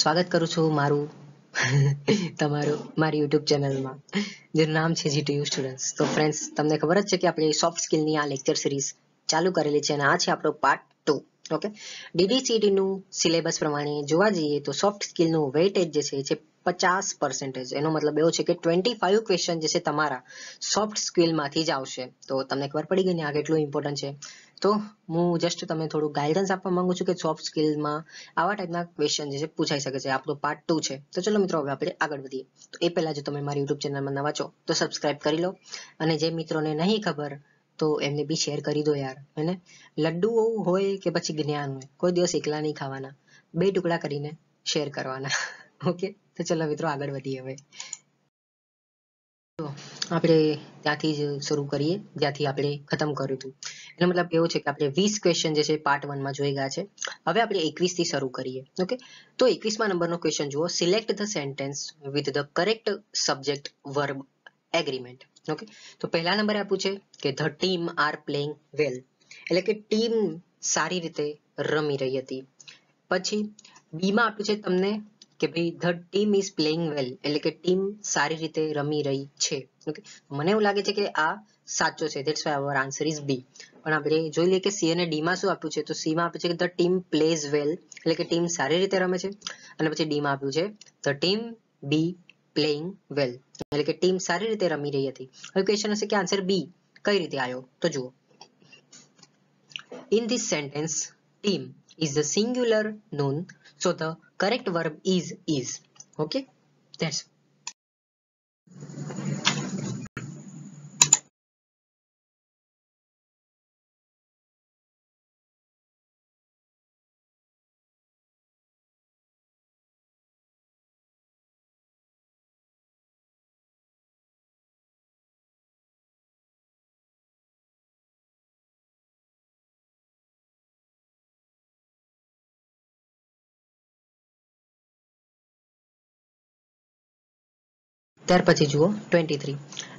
સ્વાગત કરું છું મારું તમારું મારી યુટ્યુબ ચેનલમાં જેનું નામ છે જીટી યુ સ્ટુડન્ટ્સ તો ફ્રેન્ડ્સ તમને ખબર જ છે કે આપણે સોફ્ટ સ્કિલની આ લેક્ચર સિરીઝ ચાલુ કરેલી છે અને આ છે આપણો પાર્ટ ટુ ઓકે ડીડીસીટીનું સિલેબસ પ્રમાણે જોવા જઈએ તો સોફ્ટ સ્કિલનું વેઇટેજ જે છે એ પચાસ પર્સન્ટેજ એનો મતલબ એવો છે કે ટ્વેન્ટી ફાઈવ ક્વેશ્ચન જે છે તમારા સોફ્ટ સ્કિલમાંથી જ આવશે તો તમને ખબર પડી ગઈ ને આ કેટલું ઇમ્પોર્ટન્ટ છે તો હું just તમને થોડું guidance આપવા માંગુ છું કે soft skill આવા type ના જે છે પુછાઈ શકે છે આપણો part two છે તો ચલો મિત્રો હવે આપણે આગળ વધીએ તો એ પહેલા જો તમે મારી youtube channel નવા છો તો subscribe કરી લો અને જે મિત્રોને નહીં ખબર તો એમને બી share કરી દો યાર હેને લડ્ડુ હોય કે પછી જ્ઞાન હોય કોઈ દિવસ એકલા નહીં ખાવાના બે ટુકડા કરીને શેર કરવાના ઓકે તો ચલો મિત્રો આગળ વધીએ હવે આપણે ત્યાંથી જ શરૂ કરીએ જ્યાંથી આપણે ખતમ કર્યું હતું એટલે મતલબ એવું છે કે આપણે વીસ ક્વેશ્ચન જે છે પાર્ટ વનમાં જોઈ ગયા છે હવે આપણે એકવીસ થી શરૂ કરીએ ઓકે તો એકવીસમાં નંબરનો ક્વેશ્ચન જુઓ select the sentence with the correct subject verb agreement okay તો પહેલા નંબરે આપ્યું છે કે the team are playing well એટલે કે ટીમ સારી રીતે રમી રહી હતી પછી બીમાં આપ્યું છે તમને કે ભાઈ the team is playing well એટલે કે ટીમ સારી રીતે રમી રહી છે ઓકે મને એવું લાગે છે કે આ સાચો છે thats why our answer is b પણ આપણે જોઈ લઈએ કે c અને d માં શું આપ્યું છે તો c માં આપ્યું છે the team plays well એટલે કે team સારી રીતે રમે છે અને પછી d માં આપ્યું છે the team b playing well એટલે કે team સારી રીતે રમી રહી હતી હવે question હશે કે answer b કઈ રીતે આવ્યો તો જુઓ in this sentence team is the singular noun so the correct verb is is okay that's ત્યાર પછી જુઓ twenty three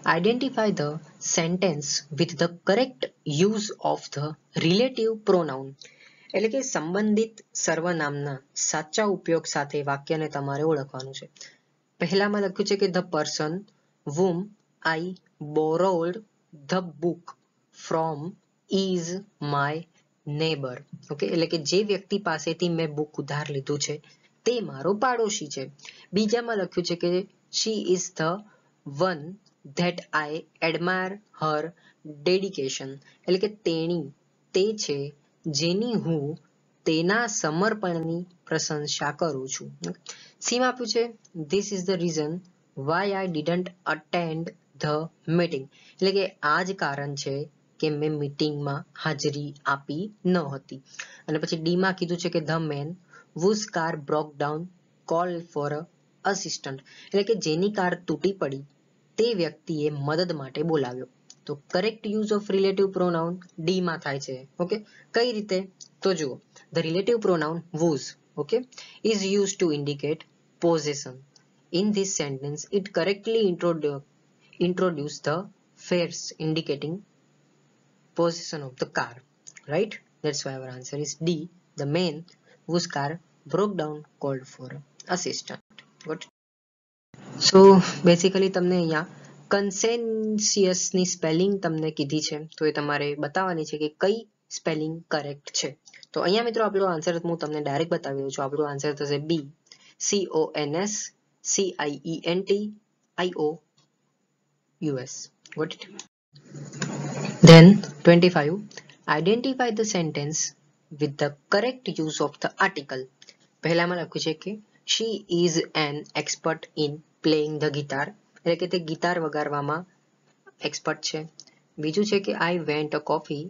identify the sentence with the correct use of the relative pronoun એટલે કે સંબંધિત સર્વનામના સાચા ઉપયોગ સાથે વાક્યને તમારે ઓળખવાનું છે પહેલામાં લખ્યું છે કે the person whom I borrowed the book from is my neighbour okay એટલે કે જે વ્યક્તિ પાસેથી મેં બુક ઉધાર લીધું છે તે મારો પાડોશી છે બીજામાં લખ્યું છે કે She is the one that I admire her dedication એટલે કે તેણી તે છે જેની હું તેના સમર્પણની પ્રશંસા કરું છું સીમ આપ્યું છે this is the reason why I didn't attend the meeting એટલે કે આ જ કારણ છે કે મેં મીટિંગમાં હાજરી આપી ન હતી અને પછી ડીમાં કીધું છે કે the man whose car broke down call for a assistant એટલે કે જેની કાર તૂટી પડી તે વ્યક્તિએ મદદ માટે બોલાવ્યો તો correct use of relative pronoun D માં થાય છે ઓકે કઈ રીતે તો જુઓ the relative pronoun whose okay is use to indicate possession in this sentence it correctly introduce the phrase indicating possession of the car right that's why our answer is D the man whose car broke down called for assistance so basically તમને અહીંયા કન્સેન્સિયસની spelling તમને કીધી છે તો એ તમારે બતાવવાની છે કે કઈ સ્પેલિંગ કરેક્ટ છે તો અહીંયા મિત્રો આપણો આન્સર હું તમને ડાયરેક્ટ બતાવી દઉં છું આપણો આન્સર થશે B C O N S C I E N T I O U S got it then twenty five identify the sentence with the correct use of the article પહેલામાં લખ્યું છે કે she is an expert in playing the guitar એટલે કે તે guitar વગાડવામાં expert છે બીજું છે કે I went a coffee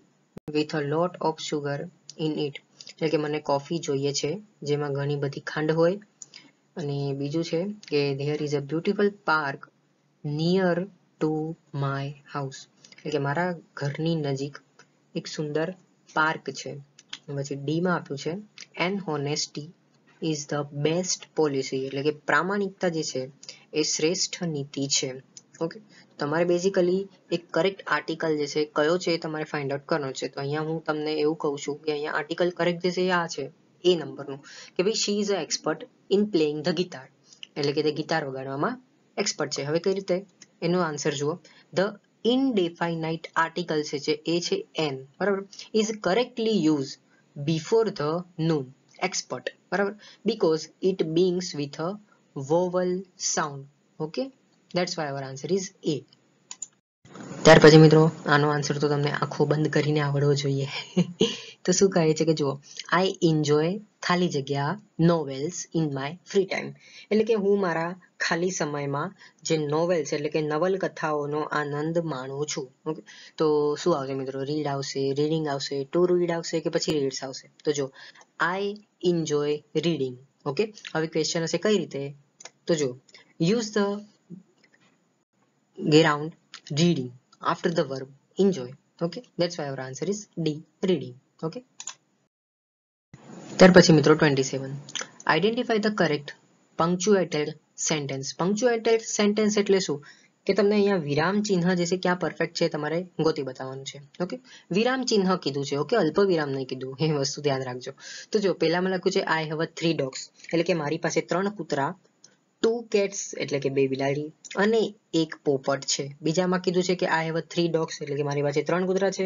with a lot of sugar in it એટલે કે મને કોફી જોઈએ છે જેમાં ઘણી બધી ખાંડ હોય અને બીજું છે કે there is a beautiful park near to my house એટલે કે મારા ઘરની નજીક એક સુંદર પાર્ક છે પછી ડીમાં આપ્યું છે an honesty is the best policy એટલે કે પ્રામાણિકતા જે છે એ શ્રેષ્ઠ નીતિ છે ઓકે તમારે બેઝિકલી એક કરેક્ટ આર્ટિકલ જે છે કયો છે એ તમારે ફાઇન્ડ આઉટ કરવાનો છે તો અહીંયા હું તમને એવું કહું છું કે અહીંયા article કરેક્ટ જે છે એ આ છે એ નંબરનું કે ભાઈ she is a expert in playing the guitar એટલે કે તે ગિટાર વગાડવામાં એક્સપર્ટ છે હવે કઈ રીતે એનો આન્સર જુઓ ધ ઇનડેફાઇનાઇટ આર્ટિકલ છે જે એ છે એન બરાબર is correctly use before the noun expert બરાબર because it beings with a vowel sound okay that's why our answer is A ત્યાર પછી મિત્રો આનો આન્સર તો તમને આખો બંધ કરીને આવડવો જોઈએ તો શું કહે છે કે જુઓ આઈ એન્જોય ખાલી જગ્યા novels in my free time એટલે કે હું મારા ખાલી સમયમાં જે નોવેલ્સ એટલે કે નવલકથાઓનો આનંદ માણું છું ઓકે તો શું આવશે મિત્રો રીડ આવશે રીડિંગ આવશે ટુ રીડ આવશે કે પછી રીડ્સ આવશે તો જો આઈ એન્જોય રીડિંગ ઓકે હવે ક્વેશ્ચન હશે કઈ રીતે તો જો use the gerund reading after the verb enjoy okay that's why our answer is D reading okay ત્યાર પછી મિત્રો twenty seven identify the correct punctuated sentence punctuated sentence એટલે શું કે તમને અહીંયા વિરામ ચિહ્ન જે છે ક્યાં પરફેક્ટ છે તમારે ગોતી બતાવવાનું છે ઓકે વિરામ ચિહ્ન કીધું છે ઓકે અલ્પ વિરામ નહીં કીધું એ વસ્તુ ધ્યાન રાખજો તો જો પહેલામાં લખ્યું છે I have a three dogs એટલે કે મારી પાસે ત્રણ કૂતરા ટુ કેટ્સ એટલે કે બે બિલાડી અને એક પોપટ છે બીજામાં કીધું છે કે I have a three dogs એટલે કે મારી પાસે ત્રણ કૂતરા છે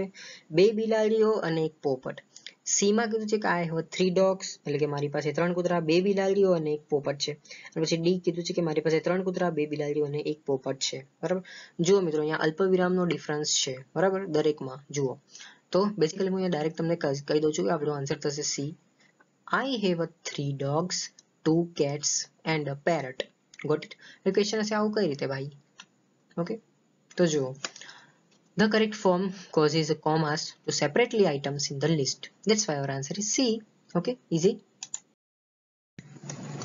બે બિલાડીઓ અને એક પોપટ સીમાં કીધું છે કે આઈ have થ્રી ડોગ્સ એટલે કે મારી પાસે ત્રણ કુતરા બે બિલાડીઓ અને એક પોપટ છે અને પછી ડી કીધું છે કે મારી પાસે ત્રણ કૂતરા બે બિલાડીઓ અને એક પોપટ છે બરાબર જુઓ મિત્રો અહીંયા અલ્પવિરામનો ડિફરન્સ છે બરાબર દરેકમાં જુઓ તો બેસિકલી હું અહીંયા ડાયરેક્ટ તમને કહી દઉં છું કે આપણો આન્સર થશે C I have a three dogs two cats and a parrot got it એ ક્વેશ્ચન હશે આવું કઈ રીતે ભાઈ ઓકે તો જુઓ The correct form causes a commas to separately items in the list. That's why our answer is C. Okay, easy.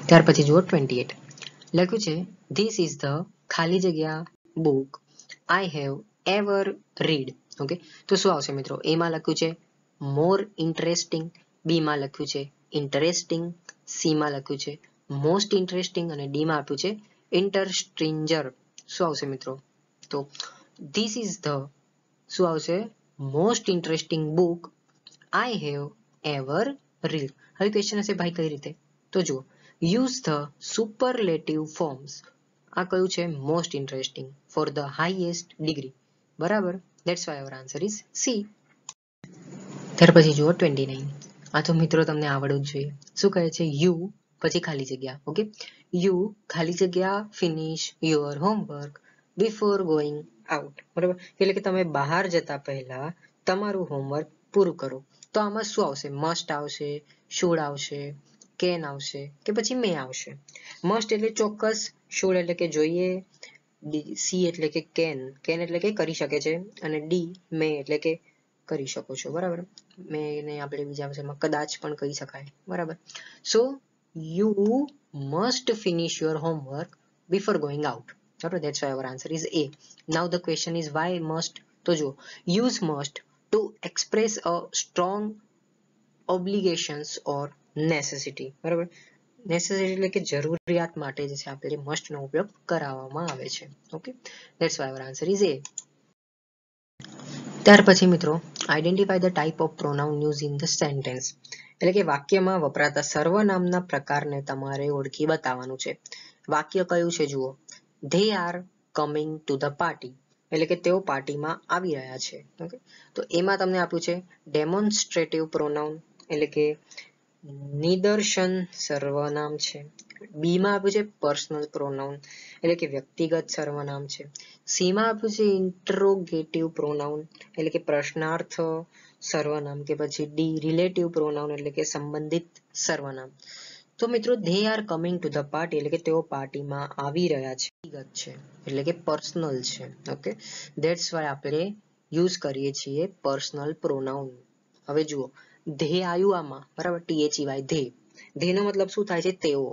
ત્યાર પછી જુઓ 28 લખ્યું છે ધીસ ઇઝ ધ ખાલી જગ્યા book I have ever read okay તો શું આવશે મિત્રો એમાં લખ્યું છે મોર ઇન્ટરેસ્ટિંગ બીમાં લખ્યું છે ઇન્ટરેસ્ટિંગ સીમાં લખ્યું છે મોસ્ટ ઇન્ટરેસ્ટિંગ અને ડીમાં આપ્યું છે ઇન્ટરસ્ટ્રિન્જર શું આવશે મિત્રો તો ધીસ ઇઝ ધ શું આવશે most interesting book I have ever read હવે ક્વેશ્ચન હશે ભાઈ કઈ રીતે તો જુઓ યુઝ ધ સુપરલેટિવ ફોર્મ્સ આ કયું છે most interesting for the highest degree બરાબર that's why our answer is C ત્યાર પછી જુઓ ટ્વેન્ટી નાઇન આ તો મિત્રો તમને આવડવું જ જોઈએ શું કહે છે યુ પછી ખાલી જગ્યા ઓકે યુ ખાલી જગ્યા finish your homework before going out બરાબર એટલે કે તમે બહાર જતા પહેલા તમારું હોમવર્ક પૂરું કરો તો આમાં શું આવશે મસ્ટ આવશે શુડ આવશે કેન આવશે કે પછી મે આવશે મસ્ટ એટલે ચોક્કસ શુડ એટલે કે જોઈએ સી એટલે કે કેન કેન એટલે કે કરી શકે છે અને ડી મે એટલે કે કરી શકો છો બરાબર મે એને આપણે બીજા ભાષામાં કદાચ પણ કહી શકાય બરાબર so you must finish your homework before going out બરાબર that's why our answer is A now the question is why must તો જુઓ use must to express a strong obligations or necessity બરાબર નેસેસરી એટલે કે જરૂરિયાત માટે જે છે આપણે મસ્ટ ઉપયોગ કરાવવામાં આવે છે okay that's why our answer is A ત્યાર પછી મિત્રો identify the type of pronoun use in the sentence એટલે કે વાક્યમાં વપરાતા સર્વનામના પ્રકારને તમારે ઓળખી બતાવવાનું છે વાક્ય કયું છે જુઓ they are coming to the party એટલે કે તેઓ પાર્ટીમાં આવી રહ્યા છે ઓકે તો એમાં તમને આપ્યું છે ડેમોન્સ્ટ્રેટિવ પ્રોનાઉન એટલે કે નિદર્શન સર્વનામ છે બીમાં આપ્યું છે પર્સનલ પ્રોનાઉન એટલે કે વ્યક્તિગત સર્વનામ છે સીમાં આપ્યું છે ઇન્ટ્રોગેટિવ પ્રોનાઉન એટલે કે પ્રશ્નાર્થ સર્વનામ કે પછી ડી રિલેટિવ પ્રોનાઉન એટલે કે સંબંધિત સર્વનામ તો મિત્રો they are coming to the party એટલે કે તેઓ પાર્ટીમાં આવી રહ્યા છે એટલે કે પર્સનલ છે ઓકે ધેટ્સ વાય આપણે યુઝ કરીએ છીએ પર્સનલ પ્રોનાઉન હવે જુઓ ધે આયુ આમાં બરાબર ટીએચઈ વાય ધે ધેનો મતલબ શું થાય છે તેઓ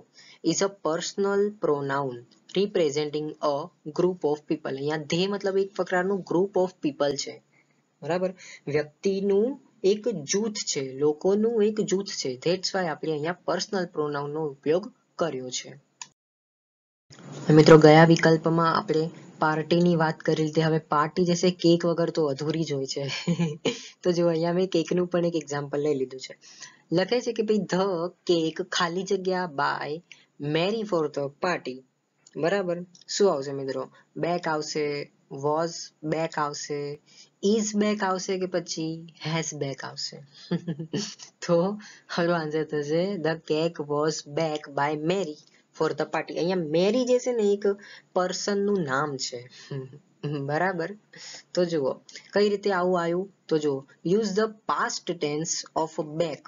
is a personal pronoun representing a group of people અહીંયા ધે મતલબ એક પ્રકારનું ગ્રુપ ઓફ પીપલ છે બરાબર વ્યક્તિનું એક જૂથ છે લોકોનું એક જૂથ છે that's why આપણે અહીંયા personal pronoun ઉપયોગ કર્યો છે મિત્રો ગયા વિકલ્પમાં આપણે પાર્ટીની વાત કરી હતી હવે પાર્ટી જશે કેક વગર તો અધૂરી જ હોય છે તો જો અહીંયા મેં કેકનું પણ એક એક્ઝામ્પલ લઈ લીધું છે લખે છે કે ભાઈ ધ કેક ખાલી જગ્યા by Mary for the party બરાબર શું આવશે મિત્રો બેક આવશે વોઝ બેક આવશે is back આવશે કે પછી has back આવશે તો ખરો answer થશે the cake was back by Mary for the party અહીંયા મેરી જે છે ને એક person નું નામ છે બરાબર તો જુઓ કઈ રીતે આવું આવ્યું તો જુઓ use the past tense of back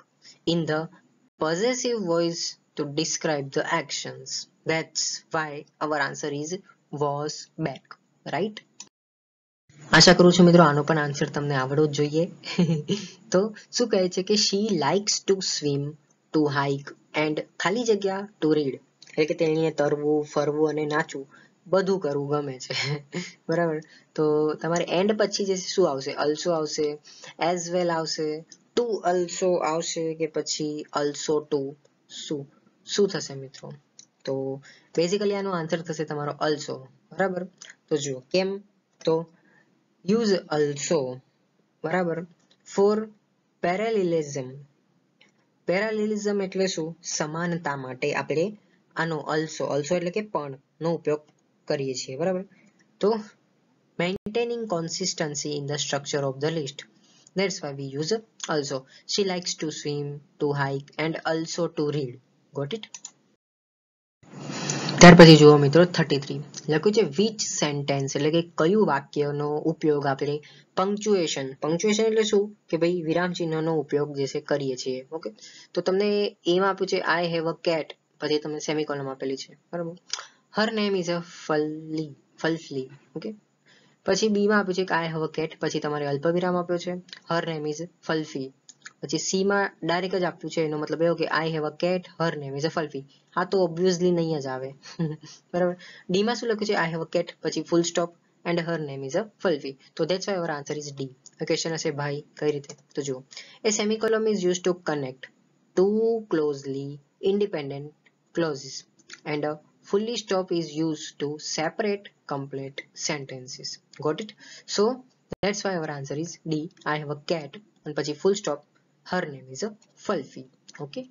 in the possessive voice to describe the actions that's why our answer is was back right આશા કરું છું મિત્રો આનો પણ આન્સર તમને આવડવો જ જોઈએ તો શું કહે છે કે she likes to swim to hike and ખાલી જગ્યા ટુ રીડ એટલે કે તેણીએ તરવું ફરવું અને નાચવું બધું કરવું ગમે છે બરાબર તો તમારે એન્ડ પછી જે શું આવશે અલ્સો આવશે એઝ વેલ આવશે ટુ અલ્સો આવશે કે પછી અલ્સો ટુ શું શું થશે મિત્રો તો બેઝિકલી આનો આન્સર થશે તમારો અલ્સો બરાબર તો જુઓ કેમ તો use also બરાબર for parallelism parallelism એટલે શું સમાનતા માટે આપણે આનો also also એટલે કે પણ નો ઉપયોગ કરીએ છીએ બરાબર તો maintaining consistency in the structure of the list that's why we use also she likes to swim to hike and also to read got it ત્યાર પછી જુઓ મિત્રો થર્ટી થ્રી લખ્યું છે વિચ સેન્ટેન્સ એટલે કે કયું વાક્યનો ઉપયોગ આપણે પંક્ચ્યુએશન પંક્ચ્યુએશન એટલે શું કે ભાઈ વિરામ ચિહ્નનો ઉપયોગ જે છે કરીએ છીએ ઓકે તો તમને એમ આપ્યું છે આઈ હેવ અ કેટ પછી તમને સેમિકોલમ આપેલી છે બરાબર her name is a fluffy fluffy okay પછી બીમાં આપ્યું છે કે આઈ હેવ અ કેટ પછી તમારે અલ્પવિરામ આપ્યો છે હર નેમ ઇઝ ફલ્ફી પછી c માં direct જ આપવું છે એનો મતલબ એવો કે i have a cat her name is Fluffy આ તો obviously નહીં જ આવે બરાબર d માં શું લખ્યું છે i have a cat પછી full stop and her name is Fluffy તો that's why our answer is d question હશે ભાઈ કઈ રીતે તો જુઓ એ semicolon is used to connect two closely independent clauses and a fully stop is used to separate complete sentences got it so that's why our answer is d i have a cat and પછી full stop her name is a fluffy okay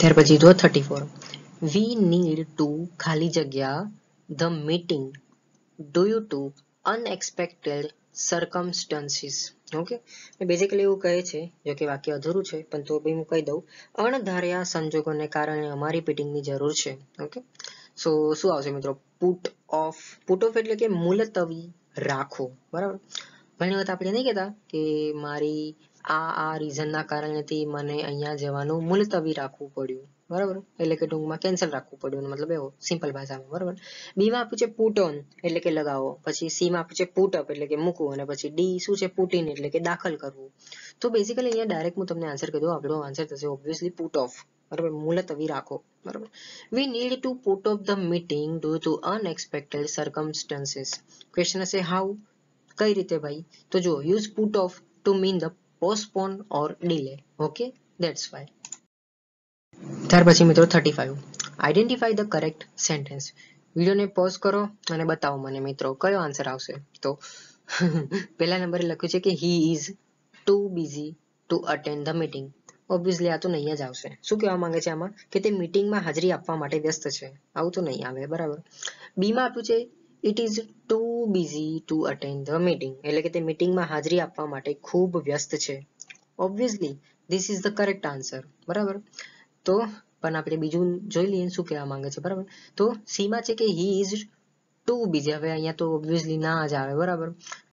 ત્યાર પછી જુઓ thirty four we need to ખાલી જગ્યા the meeting due to unexpected circumstances okay basically એવું કહે છે જો કે વાક્ય અધૂરું છે પણ તો બી હું કહી દઉં અણધાર્યા સંજોગોને કારણે અમારી પિટિંગની જરૂર છે ઓકે સો શું આવશે મિત્રો પુટ ઓફ પુટ ઓફ એટલે કે મુલતવી રાખો બરાબર ઘણી વખત આપણે નહીં કહેતા કે મારી આ આ રીઝનના કારણેથી મને અહીંયા જવાનું મુલતવી રાખવું પડ્યું બરાબર એટલે કે ટૂંકમાં કેન્સલ રાખવું પડ્યું મતલબ એવો સિમ્પલ ભાષામાં બરાબર બીમાં આપ્યું છે પુટ ઓન એટલે કે લગાવો પછી સીમાં આપ્યું છે પુટ અપ એટલે કે મૂકવું અને પછી ડી શું છે પુટ ઇન એટલે કે દાખલ કરવું તો બેઝિકલી અહીંયા ડાયરેક્ટ હું તમને આન્સર કહી દઉં આપણો આન્સર થશે ઓબ્વિયસલી પુટ ઓફ બરાબર મુલતવી રાખો બરાબર we need to put off the meeting due to unexpected circumstances question હશે હાઉ કઈ રીતે ભાઈ તો જો use put off to mean the postpone or delay okay that's why ત્યાર પછી મિત્રો 35 identify ધ કરેક્ટ sentence વિડિયોને પોઝ કરો અને બતાવો મને મિત્રો કયો આન્સર આવશે તો પહેલા નંબરે લખ્યું છે કે he is too busy to attend the meeting obviously આ તો નહીં જ આવશે શું કહેવા માંગે છે આમાં કે તે મીટિંગમાં હાજરી આપવા માટે વ્યસ્ત છે આવું તો નહીં આવે બરાબર બીમાં આપ્યું છે it is too busy to attend the meeting એટલે કે તે મીટિંગમાં હાજરી આપવા માટે ખૂબ વ્યસ્ત છે obviously this is the correct answer બરાબર તો પણ આપણે બીજું જોઈ લઈએ શું કહેવા માંગે છે બરાબર તો સીમા છે કે હી ઇઝ ટુ બીઝી હવે અહીંયા તો ઓબ્વિયસલી ના જ આવે બરાબર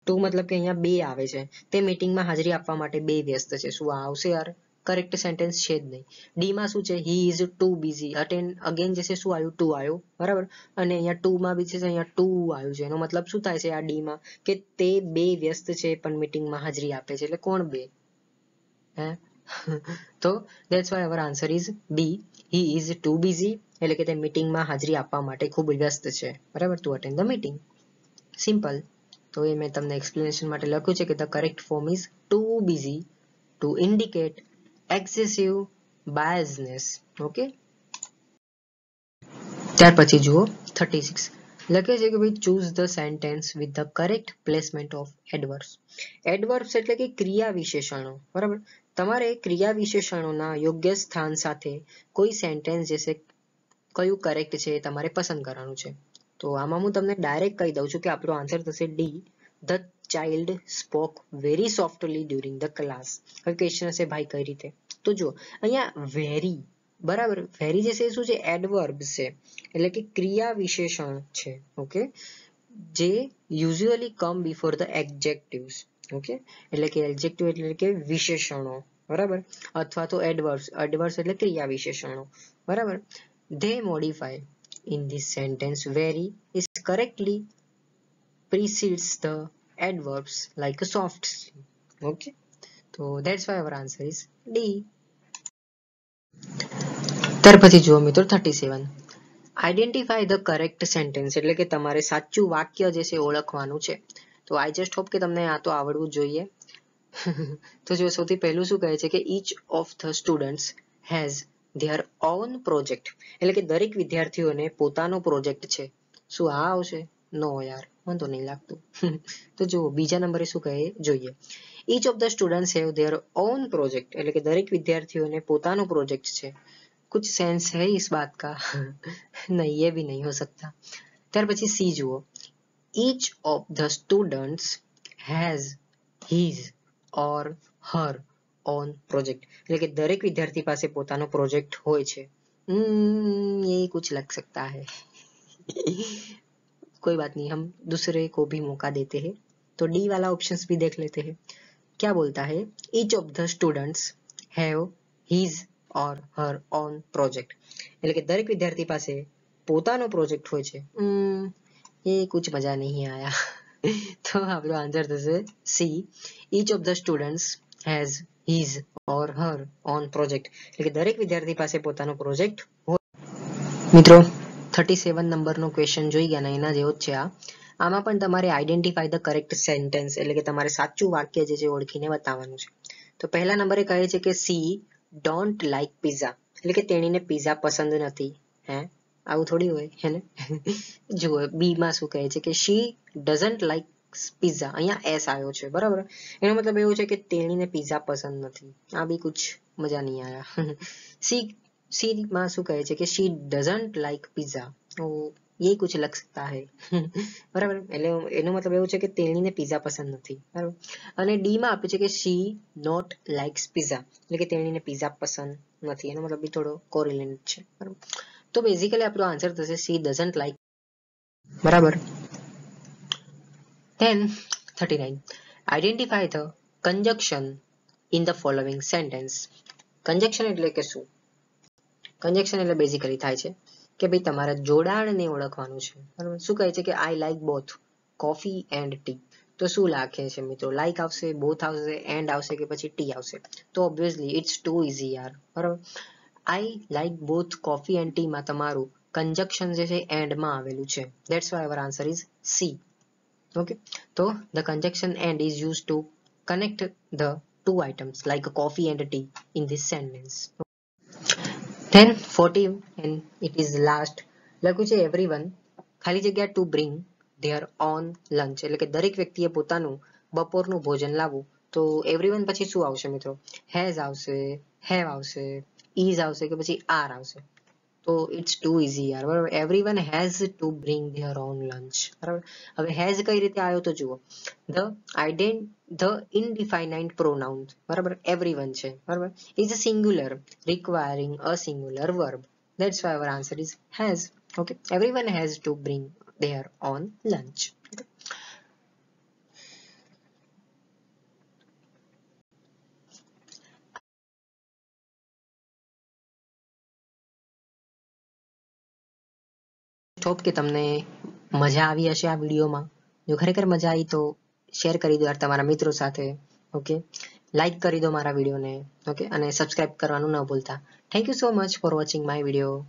ટુ મતલબ કે અહીંયા બે આવે છે તે મીટિંગમાં હાજરી આપવા માટે બે વ્યસ્ત છે શું આવશે યાર કરેક્ટ સેન્ટેન્સ છે જ નહીં d માં શું છે he is too busy attend again જે છે શું આવ્યું ટુ આવ્યું બરાબર અને અહીંયા ટુ માં બી છે અહીંયા ટુ આવ્યું છે એનો મતલબ શું થાય છે આ d માં કે તે બે વ્યસ્ત છે પણ meeting હાજરી આપે છે એટલે કોણ બે હે તો that's why our answer is b he is too busy એટલે કે તે meeting હાજરી આપવા માટે ખૂબ વ્યસ્ત છે બરાબર to attend the meeting simple તો એ મેં તમને એક્સપ્લેનેશન માટે લખ્યું છે કે the correct form is too busy to indicate excessive biasness okay ત્યાર પછી જુઓ 36 લખે છે કે ભાઈ choose the sentence with the correct placement of adverbs adverbs એટલે કે ક્રિયા વિશેષણો બરાબર તમારે ક્રિયા વિશેષણોના યોગ્ય સ્થાન સાથે કોઈ સેન્ટેન્સ જે છે કયું કરેક્ટ છે એ તમારે પસંદ કરવાનું છે તો આમાં હું તમને ડાયરેક્ટ કહી દઉં છું કે આપણો આન્સર થશે D the child spoke very softly during the class હવે ક્વેશ્ચન હશે ભાઈ કઈ રીતે તો જો અહીંયા વેરી બરાબર વેરી જે છે શું છે એડવર્બ છે એટલે કે ક્રિયા વિશેષણ છે ઓકે જે usually come before the adjectives okay એટલે કે એડજેક્ટિવ એટલે કે વિશેષણો બરાબર અથવા તો એડવર્બ્સ એડવર્બ્સ એટલે ક્રિયા વિશેષણો બરાબર they modify in this sentence very is correctly precedes the adverbs like a soft sleep. Okay, so that's why our answer is D. ત્યાર પછી જુઓ મિત્રો thirty seven identify the correct sentence એટલે કે તમારે સાચું વાક્ય જે છે ઓળખવાનું છે તો આઈ જસ્ટ હોપ કે તમને આ તો આવડવું જોઈએ તો જો સૌથી પહેલું શું કહે છે કે each of the students has their own project એટલે કે દરેક વિદ્યાર્થીઓને પોતાનો પ્રોજેક્ટ છે શું આ આવશે નો યાર વાંધો નહીં લાગતું તો જુઓ બીજા નંબરે શું કહે જોઈએ each of the students have their own project એટલે કે દરેક વિદ્યાર્થીઓને પોતાનો પ્રોજેક્ટ છે कुछ सेंस है इस बात का नहीं ये भी नहीं हो सकता ત્યાર પછી સી જુઓ each of the students has his or her own project એટલે કે દરેક વિદ્યાર્થી પાસે પોતાનો પ્રોજેક્ટ હોય છે હમ એ કુછ લગ सकता है કોઈ बात नहीं हम दूसरे को भी मौका देते हैं तो डी वाला ऑप्शन भी देख लेते हैं क्या बोलता है each of the students have his or her own project એટલે કે દરેક વિદ્યાર્થી પાસે પોતાનો પ્રોજેક્ટ હોય છે એ કુછ મજા નહીં આયા તો આપણો આન્સર થશે C each of the students has his or her own project એટલે કે દરેક વિદ્યાર્થી પાસે પોતાનો પ્રોજેક્ટ હોય મિત્રો થર્ટી સેવન નંબરનો ક્વેશ્ચન જોઈ ગયા ને એના જેવો જ છે આ આમાં પણ તમારે આઈડેન્ટિફાઈ ધ કરેક્ટ સેન્ટેન્સ એટલે કે તમારે સાચું વાક્ય જે છે ઓળખીને બતાવવાનું છે તો પહેલા નંબરે કહે છે કે સી ડોન્ટ લાઈક પીઝા એટલે કે તેણીને પીઝા પસંદ નથી હે આવું થોડી હોય હે ને જુઓ બીમાં શું કહે છે કે શી ડઝન્ટ લાઈક પીઝા અહીંયા એસ આવ્યો છે બરાબર એનો મતલબ એવો છે કે તેણીને પીઝા પસંદ નથી આ બી કુછ મજા નહીં આયા સી सी માં શું કહે છે કે she doesn't like pizza તો એ કુછ લગ सकता है બરાબર એટલે એનો મતલબ એવો છે કે તેણીને પીઝા પસંદ નથી બરાબર અને ડી માં આપ્યું છે કે she not likes pizza એટલે કે તેણીને પીઝા પસંદ નથી એનો મતલબ બી થોડો કોરિલેન્ટ છે બરાબર તો બેઝિકલી આપણો આન્સર થશે she doesn't like બરાબર then 39 identify the conjunction in the following sentence conjunction એટલે કે શું કન્જેક્શન એટલે બેઝિકલી થાય છે કે ભાઈ તમારા જોડાણને ઓળખવાનું છે બરાબર શું કહે છે કે I like both coffee and tea તો શું લાગે છે મિત્રો લાઈક આવશે બોથ આવશે એન્ડ આવશે કે પછી ટી આવશે તો ઓબ્વિયસલી ઇટ્સ ટુ ઇઝી યાર બરાબર I like both coffee and ટીમાં તમારું કન્જક્શન જે છે એન્ડમાં આવેલું છે that's why our answer is C okay તો the conjunction and is use to connect the two items like coffee and tea in this sentence then 14 and it is last લખ્યું છે everyone ખાલી જગ્યા to bring their own lunch એટલે કે દરેક વ્યક્તિએ પોતાનું બપોરનું ભોજન લાવવું તો everyone પછી શું આવશે મિત્રો has આવશે have આવશે is આવશે કે પછી are આવશે તો ઇટ્સ ટુ ઇઝી યાર બરાબર everyone has to bring their own lunch બરાબર હવે હેઝ કઈ રીતે આવ્યો તો જુઓ the identify the indefinite pronoun બરાબર એવરી વન છે બરાબર is a singular requiring a singular verb that's why our answer is has okay everyone has to bring their own lunch hope કે તમને મજા આવી હશે આ વિડીયોમાં જો ખરેખર મજા આવી તો શેર કરી દો યાર તમારા મિત્રો સાથે ઓકે લાઈક કરી દો મારા વિડીયોને ઓકે અને સબસ્ક્રાઇબ કરવાનું ન ભૂલતા thank you so much for watching my video